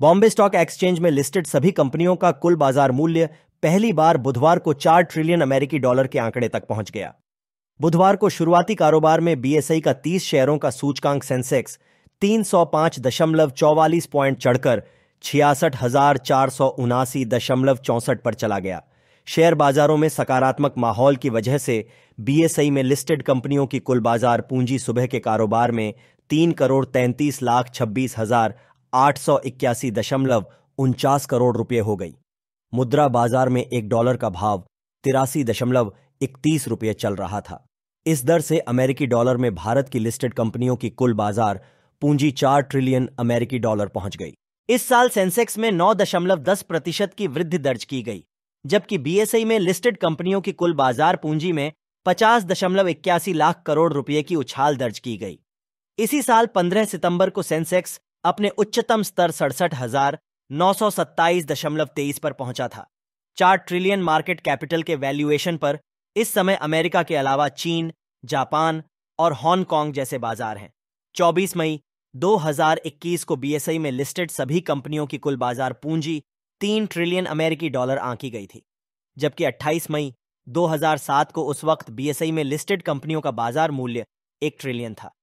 Bombay stock exchange में listed सभी कंपनियों का कुल बाजार मूल्य पहली बार बुधवार को चार ट्रिलियन अमेरिकी डॉलर के आंकड़े तक पहुंच गया बुधवार को शुरुआती कारोबार में बीएसई का 30 शेयरों का सूचकांक सेंसेक्स 305 दशमलव चौवालीस पॉइंट चढ़कर छियासठ हजार चार सौ उनासी दशमलव चौसठ पर चला गया शेयर बाजारों में सकारात्मक माहौल की वजह से बीएसई में लिस्टेड कंपनियों की कुल बाजार पूंजी सुबह के कारोबार में तीन करोड़ तैंतीस लाख छब्बीस हजार आठ सौ इक्यासी दशमलव उनचास करोड़ रुपये हो गई मुद्रा बाजार में एक डॉलर का भाव तिरासी दशमलव इकतीस रुपये चल रहा था इस दर से अमेरिकी डॉलर में भारत की लिस्टेड कंपनियों की कुल बाजार पूंजी चार ट्रिलियन अमेरिकी डॉलर पहुंच गई इस साल सेंसेक्स में नौ दशमलव दस प्रतिशत की वृद्धि दर्ज की गई जबकि बीएसई में लिस्टेड कंपनियों की कुल बाजार पूंजी में पचास दशमलव इक्यासी लाख करोड़ रुपए की उछाल दर्ज की गई इसी साल पंद्रह सितंबर को सेंसेक्स अपने उच्चतम स्तर सड़सठ हजार नौ सौ सत्ताईस दशमलव तेईस पर पहुंचा था चार ट्रिलियन मार्केट कैपिटल के वैल्यूएशन पर इस समय अमेरिका के अलावा चीन जापान और हांगकांग जैसे बाजार हैं 24 मई 2021 को बीएसआई में लिस्टेड सभी कंपनियों की कुल बाजार पूंजी तीन ट्रिलियन अमेरिकी डॉलर आंकी गई थी जबकि 28 मई 2007 को उस वक्त बीएसआई में लिस्टेड कंपनियों का बाजार मूल्य एक ट्रिलियन था